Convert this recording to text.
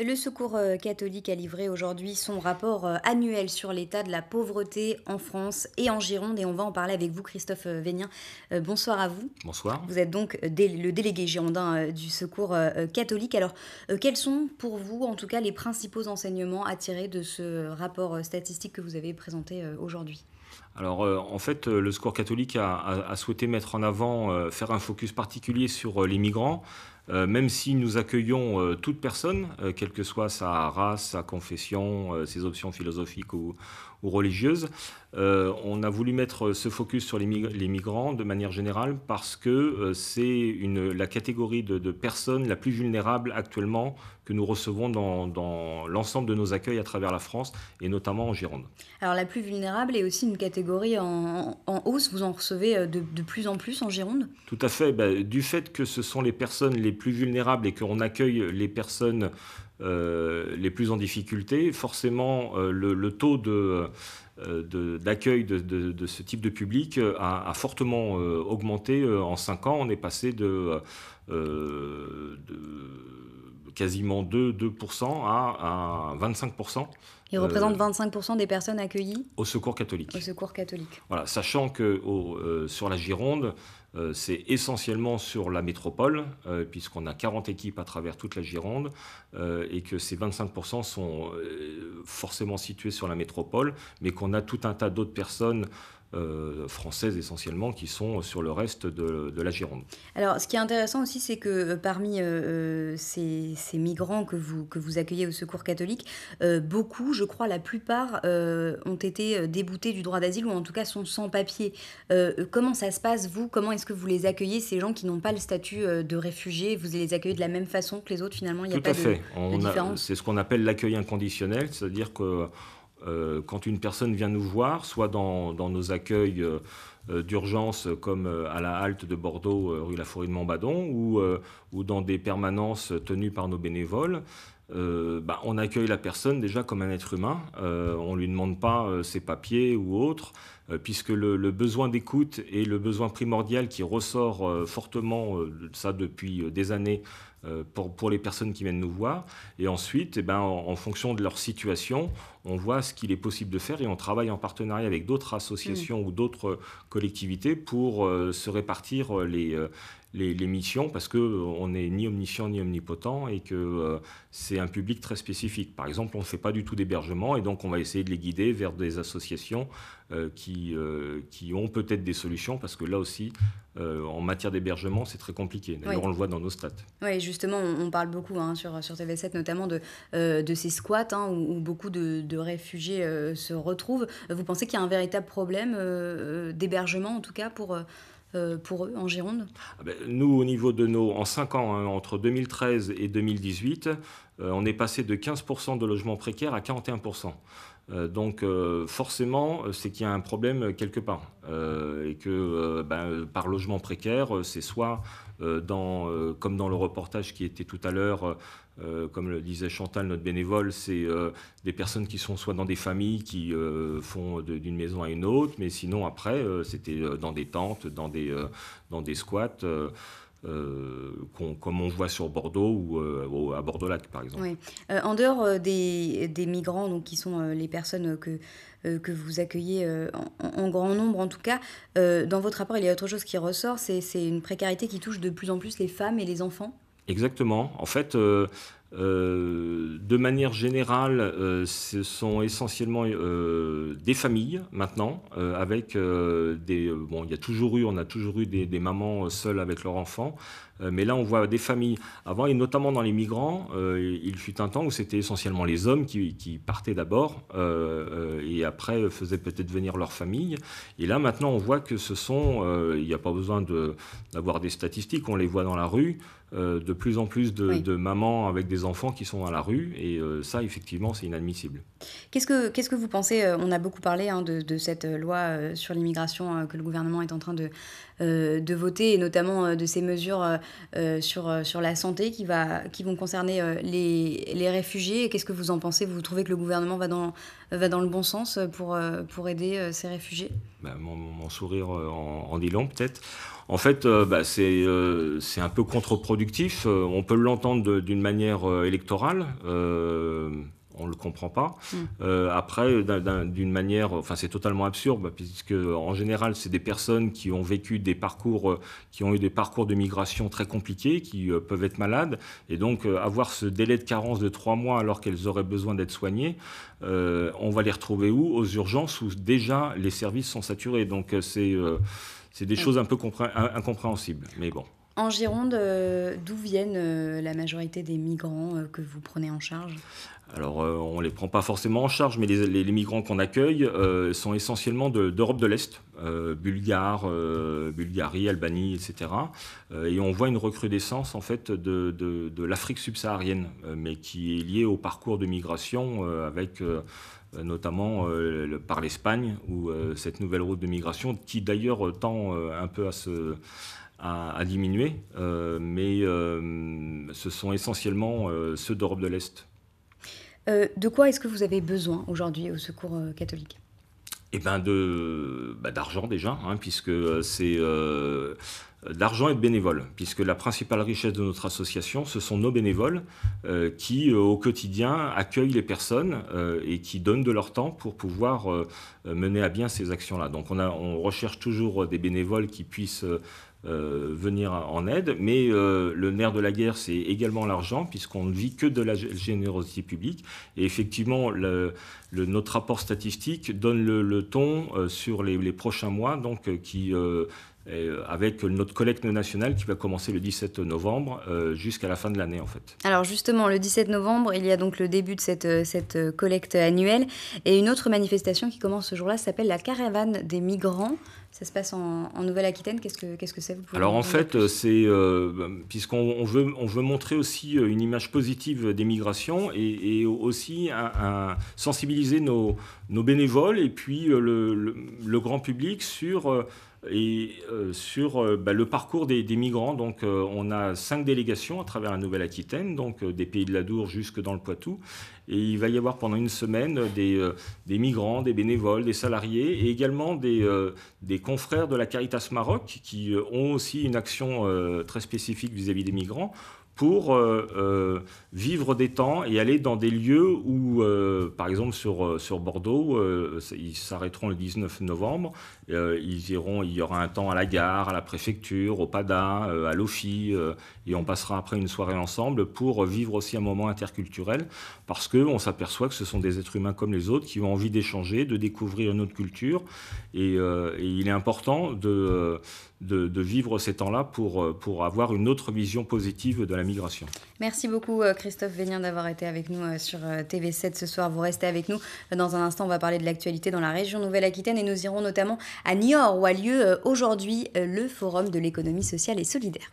Le Secours euh, catholique a livré aujourd'hui son rapport euh, annuel sur l'état de la pauvreté en France et en Gironde. Et on va en parler avec vous, Christophe euh, Vénien. Bonsoir à vous. Bonsoir. Vous êtes donc le délégué girondin du Secours catholique. Alors, quels sont pour vous, en tout cas, les principaux enseignements à tirer de ce rapport statistique que vous avez présenté aujourd'hui alors euh, en fait, euh, le score catholique a, souhaité mettre en avant, euh, faire un focus particulier sur les migrants, même si nous accueillons toute personne, quelle que soit sa race, sa confession, ses options philosophiques ou, religieuses. on a voulu mettre ce focus sur les, les migrants de manière générale parce que c'est la catégorie de, personnes la plus vulnérable actuellement que nous recevons dans, dans l'ensemble de nos accueils à travers la France et notamment en Gironde. Alors la plus vulnérable est aussi une catégorie en, hausse. Vous en recevez euh, de, plus en plus en Gironde Tout à fait. Bah, du fait que ce sont les personnes les plus vulnérables et qu'on accueille les personnes euh, les plus en difficulté, forcément, euh, le, taux d'accueil de, ce type de public a, fortement augmenté en 5 ans. On est passé de quasiment 2, 2% à, à 25%. Il représente 25% euh, des personnes accueillies au secours catholique. Au secours catholique. Voilà, sachant que euh, sur la Gironde, euh, c'est essentiellement sur la métropole, puisqu'on a 40 équipes à travers toute la Gironde, et que ces 25% sont forcément situés sur la métropole, mais qu'on a tout un tas d'autres personnes euh, françaises essentiellement qui sont sur le reste de, la Gironde. Alors, ce qui est intéressant aussi, c'est que euh, parmi euh, ces, migrants que vous, que vous accueillez au Secours catholique, beaucoup, je crois la plupart, ont été déboutés du droit d'asile ou en tout cas sont sans papier. comment ça se passe, vous Comment est-ce que vous les accueillez, ces gens qui n'ont pas le statut de réfugiés Vous les accueillez de la même façon que les autres finalement Il a tout à fait. C'est ce qu'on appelle l'accueil inconditionnel, c'est-à-dire que euh, quand une personne vient nous voir, soit dans, nos accueils euh, euh, d'urgence comme à la halte de Bordeaux, rue La Forêt de Montbadon, ou, dans des permanences tenues par nos bénévoles, bah, on accueille la personne déjà comme un être humain. on ne lui demande pas ses papiers ou autre, puisque le, besoin d'écoute est le besoin primordial qui ressort fortement ça depuis des années euh, pour, les personnes qui viennent nous voir. Et ensuite, eh ben, en, fonction de leur situation, on voit ce qu'il est possible de faire et on travaille en partenariat avec d'autres associations mm. ou d'autres collectivités pour euh, se répartir euh, les, les, missions parce qu'on euh, n'est ni omniscient ni omnipotent et que euh, c'est un public très spécifique. Par exemple, on ne fait pas du tout d'hébergement et donc on va essayer de les guider vers des associations euh, qui, qui ont peut-être des solutions parce que là aussi, en matière d'hébergement, c'est très compliqué. D'ailleurs, on le voit dans nos stats. Oui, justement, on, parle beaucoup hein, sur, sur TV7, notamment de, de ces squats hein, où, beaucoup de, réfugiés se retrouvent. Vous pensez qu'il y a un véritable problème d'hébergement, en tout cas, pour euh, pour eux en Gironde ah ben, Nous, au niveau de nos, en 5 ans, hein, entre 2013 et 2018, euh, on est passé de 15% de logements précaires à 41%. Euh, donc euh, forcément, c'est qu'il y a un problème quelque part. et que ben, par logement précaire, c'est soit dans, comme dans le reportage qui était tout à l'heure, comme le disait Chantal, notre bénévole, c'est des personnes qui sont soit dans des familles qui font d'une maison à une autre, mais sinon après, c'était dans des tentes, dans des squats. Euh, comme on voit sur Bordeaux ou euh, à Bordeaux-Lac, par exemple. Euh, en dehors des, migrants, donc, qui sont les personnes que, que vous accueillez en, grand nombre, en tout cas, dans votre rapport, il y a autre chose qui ressort, c'est une précarité qui touche de plus en plus les femmes et les enfants Exactement. En fait, euh, de manière générale, euh, ce sont essentiellement euh, des familles maintenant, avec des bon, il y a toujours eu, on a toujours eu des, mamans seules avec leurs enfants, mais là on voit des familles. Avant et notamment dans les migrants, il fut un temps où c'était essentiellement les hommes qui, partaient d'abord et après faisaient peut-être venir leur famille. Et là maintenant on voit que ce sont, il n'y a pas besoin d'avoir des statistiques, on les voit dans la rue. Euh, de plus en plus de, mamans avec des enfants qui sont à la rue. Et euh, ça, effectivement, c'est inadmissible. Qu'est-ce que, qu'est-ce que vous pensez euh, On a beaucoup parlé hein, de, cette loi sur l'immigration hein, que le gouvernement est en train de, de voter, et notamment de ces mesures sur, sur la santé qui, va, qui vont concerner les, les réfugiés. Qu'est-ce que vous en pensez Vous trouvez que le gouvernement va dans, va dans le bon sens pour, pour aider ces réfugiés bah, mon, sourire en, en dit long, peut-être en fait, euh, bah, euh, c'est un peu contre-productif. Euh, on peut l'entendre d'une manière électorale. on ne le comprend pas. Mm. après, d'une manière, enfin, c'est totalement absurde, bah, puisque en général, c'est des personnes qui ont vécu des parcours, qui ont eu des parcours de migration très compliqués, qui peuvent être malades, et donc avoir ce délai de carence de trois mois alors qu'elles auraient besoin d'être soignées, on va les retrouver où Aux urgences où déjà les services sont saturés. Donc c'est c'est des mm. choses un peu incompréhensibles. Mais bon. En Gironde, euh, d'où viennent euh, la majorité des migrants euh, que vous prenez en charge Alors, on ne les prend pas forcément en charge, mais les, migrants qu'on accueille sont essentiellement d'Europe de, l'Est, Bulgare, Bulgarie, Albanie, etc. et on voit une recrudescence en fait de, de, de l'Afrique subsaharienne, mais qui est liée au parcours de migration avec euh, notamment euh, par l'Espagne, où euh, cette nouvelle route de migration, qui d'ailleurs tend un peu à à diminuer, mais ce sont essentiellement ceux d'Europe de l'Est. de quoi est-ce que vous avez besoin aujourd'hui au Secours catholique et eh ben de bah, d'argent déjà, hein, puisque euh, c'est euh, d'argent et de bénévoles, puisque la principale richesse de notre association, ce sont nos bénévoles euh, qui au quotidien accueillent les personnes et qui donnent de leur temps pour pouvoir mener à bien ces actions-là. Donc on, a, on recherche toujours des bénévoles qui puissent euh, venir en aide. Mais euh, le nerf de la guerre, c'est également l'argent, puisqu'on ne vit que de la générosité publique. Et effectivement, le, notre rapport statistique donne le, ton euh, sur les, prochains mois, donc qui avec notre collecte nationale qui va commencer le 17 novembre jusqu'à la fin de l'année en fait. Alors justement, le 17 novembre, il y a donc le début de cette, cette collecte annuelle et une autre manifestation qui commence ce jour-là s'appelle la caravane des migrants. Ça se passe en, Nouvelle-Aquitaine. Qu'est-ce que qu'est-ce que c'est Alors en fait, c'est euh, puisqu'on veut on veut montrer aussi euh, une image positive des migrations et, aussi sensibiliser nos, nos bénévoles et puis euh, le, le, grand public sur et sur bah, le parcours des, migrants. Donc, on a cinq délégations à travers la Nouvelle-Aquitaine, donc des pays de la Dour jusque dans le Poitou. Et il va y avoir pendant une semaine des, des migrants, des bénévoles, des salariés et également des, des confrères de la Caritas Maroc, qui euh, ont aussi une action euh, très spécifique vis-à-vis -vis des migrants, pour euh, euh, vivre des temps et aller dans des lieux où, euh, par exemple sur, sur Bordeaux, ils s'arrêteront le 19 novembre, ils iront, il y aura un temps à la gare, à la préfecture, au PADA, à l'OFI, et on passera après une soirée ensemble pour vivre aussi un moment interculturel, parce qu'on s'aperçoit que ce sont des êtres humains comme les autres qui ont envie d'échanger, de découvrir une autre culture, et, il est important de, de, de vivre ces temps-là pour, pour avoir une autre vision positive de la migration. Merci beaucoup euh, Christophe Vénien d'avoir été avec nous euh, sur euh, TV7 ce soir. Vous restez avec nous. Dans un instant, on va parler de l'actualité dans la région Nouvelle-Aquitaine et nous irons notamment à Niort où a lieu aujourd'hui le Forum de l'économie sociale et solidaire.